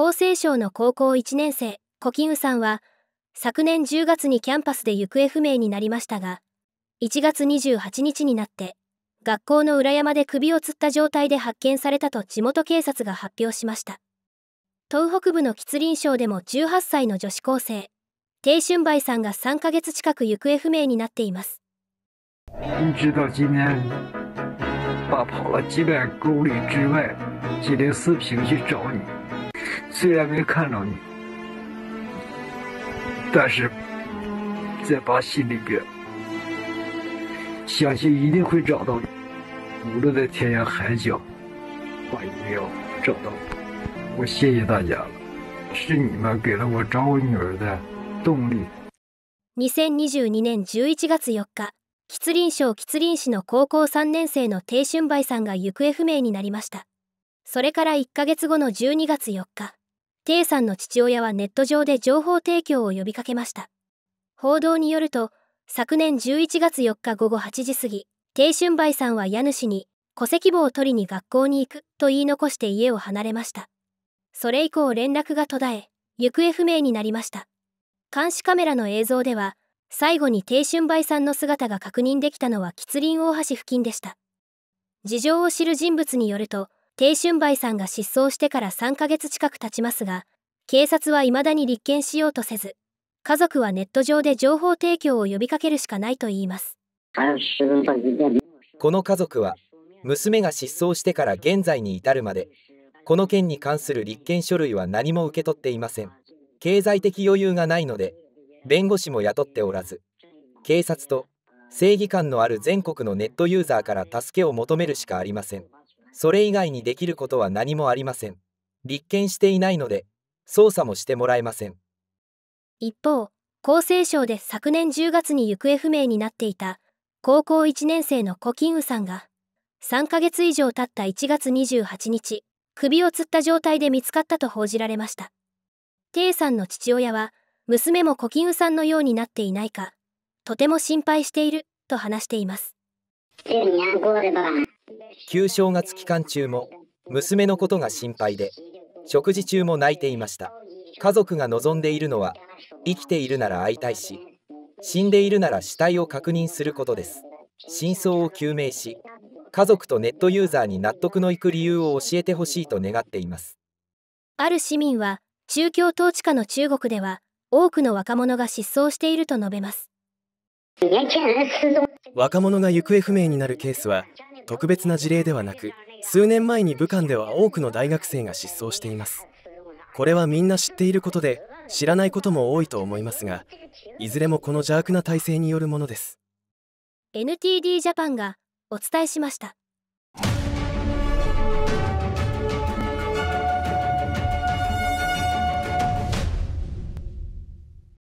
厚生省の高校1年生小ウさんは昨年10月にキャンパスで行方不明になりましたが1月28日になって学校の裏山で首を吊った状態で発見されたと地元警察が発表しました東北部の吉林省でも18歳の女子高生鄭春梅さんが3ヶ月近く行方不明になっています直到今爸跑了几百公里之外吉林四平去找你虽然没看到你，但是在里边，相信一定会找到你，无论在天涯海角，一定要找到你。我谢谢大家了，是你们给了我找我女儿的动力。2022年11月4日、吉林省吉林市の高校3年生の鄭春梅さんが行方不明になりました。それから1ヶ月後の12月4日、T さんの父親はネット上で情報提供を呼びかけました。報道によると、昨年11月4日午後8時過ぎ、低春梅さんは家主に、戸籍簿を取りに学校に行くと言い残して家を離れました。それ以降連絡が途絶え、行方不明になりました。監視カメラの映像では、最後に低春梅さんの姿が確認できたのは吉林大橋付近でした。事情を知る人物によると、鄭春梅さんが失踪してから3ヶ月近く経ちますが、警察は未だに立件しようとせず、家族はネット上で情報提供を呼びかけるしかないと言います。この家族は、娘が失踪してから現在に至るまで、この件に関する立件書類は何も受け取っていません。経済的余裕がないので、弁護士も雇っておらず、警察と正義感のある全国のネットユーザーから助けを求めるしかありません。それ以外にできることは何もありません。立件していないので、捜査もしてもらえません。一方、厚生省で昨年10月に行方不明になっていた高校1年生のコキンウさんが、3ヶ月以上経った1月28日、首を吊った状態で見つかったと報じられました。テイさんの父親は、娘もコキンウさんのようになっていないか、とても心配していると話しています。旧正月期間中も娘のことが心配で食事中も泣いていました家族が望んでいるのは生きているなら会いたいし死んでいるなら死体を確認することです真相を究明し家族とネットユーザーに納得のいく理由を教えてほしいと願っていますある市民は宗教統治下の中国では多くの若者が失踪していると述べます若者が行方不明になるケースは特別な事例ではなく数年前に武漢では多くの大学生が失踪していますこれはみんな知っていることで知らないことも多いと思いますがいずれもこの邪悪な体制によるものです NTD ジャパンがお伝えしました